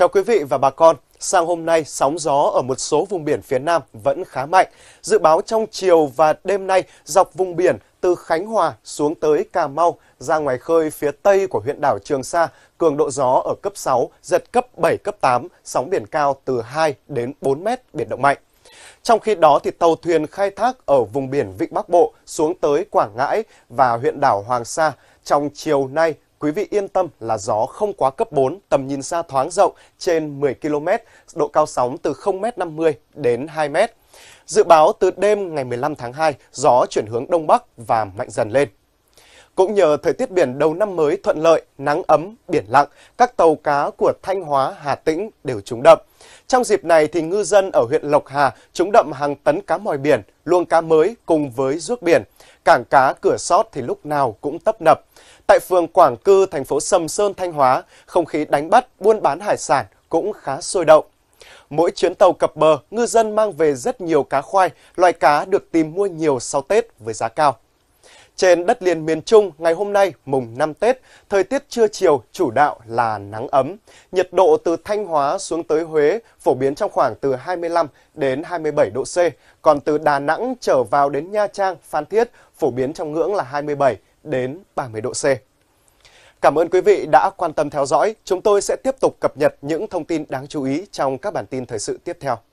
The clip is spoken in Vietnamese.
Chào quý vị và bà con, sang hôm nay sóng gió ở một số vùng biển phía Nam vẫn khá mạnh. Dự báo trong chiều và đêm nay dọc vùng biển từ Khánh Hòa xuống tới Cà Mau ra ngoài khơi phía tây của huyện đảo Trường Sa, cường độ gió ở cấp 6, giật cấp 7, cấp 8, sóng biển cao từ 2 đến 4 mét, biển động mạnh. Trong khi đó, thì tàu thuyền khai thác ở vùng biển Vịnh Bắc Bộ xuống tới Quảng Ngãi và huyện đảo Hoàng Sa trong chiều nay Quý vị yên tâm là gió không quá cấp 4, tầm nhìn xa thoáng rộng trên 10 km, độ cao sóng từ 0m50 đến 2m. Dự báo từ đêm ngày 15 tháng 2, gió chuyển hướng đông bắc và mạnh dần lên. Cũng nhờ thời tiết biển đầu năm mới thuận lợi, nắng ấm, biển lặng, các tàu cá của Thanh Hóa, Hà Tĩnh đều trúng đậm. Trong dịp này thì ngư dân ở huyện Lộc Hà trúng đậm hàng tấn cá mòi biển, luông cá mới cùng với ruốc biển. Cảng cá cửa sót thì lúc nào cũng tấp nập. Tại phường Quảng Cư, thành phố Sầm Sơn, Thanh Hóa, không khí đánh bắt, buôn bán hải sản cũng khá sôi động. Mỗi chuyến tàu cập bờ, ngư dân mang về rất nhiều cá khoai, loài cá được tìm mua nhiều sau Tết với giá cao. Trên đất liền miền Trung, ngày hôm nay mùng 5 Tết, thời tiết trưa chiều chủ đạo là nắng ấm. Nhiệt độ từ Thanh Hóa xuống tới Huế phổ biến trong khoảng từ 25 đến 27 độ C, còn từ Đà Nẵng trở vào đến Nha Trang, Phan Thiết phổ biến trong ngưỡng là 27 đến 30 độ C. Cảm ơn quý vị đã quan tâm theo dõi. Chúng tôi sẽ tiếp tục cập nhật những thông tin đáng chú ý trong các bản tin thời sự tiếp theo.